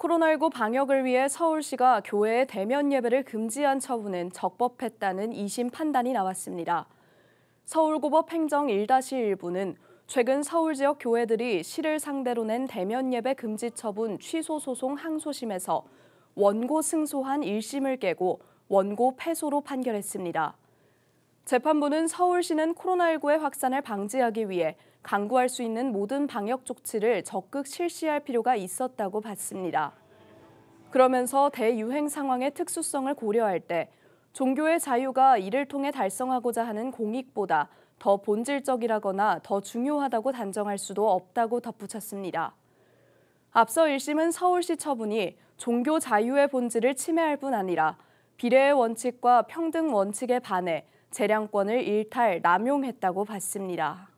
코로나19 방역을 위해 서울시가 교회의 대면 예배를 금지한 처분은 적법했다는 2심 판단이 나왔습니다. 서울고법 행정 1-1부는 최근 서울 지역 교회들이 시를 상대로 낸 대면 예배 금지 처분 취소 소송 항소심에서 원고 승소한 1심을 깨고 원고 패소로 판결했습니다. 재판부는 서울시는 코로나19의 확산을 방지하기 위해 강구할 수 있는 모든 방역 조치를 적극 실시할 필요가 있었다고 봤습니다. 그러면서 대유행 상황의 특수성을 고려할 때 종교의 자유가 이를 통해 달성하고자 하는 공익보다 더 본질적이라거나 더 중요하다고 단정할 수도 없다고 덧붙였습니다. 앞서 1심은 서울시 처분이 종교 자유의 본질을 침해할 뿐 아니라 비례의 원칙과 평등 원칙에 반해 재량권을 일탈, 남용했다고 봤습니다.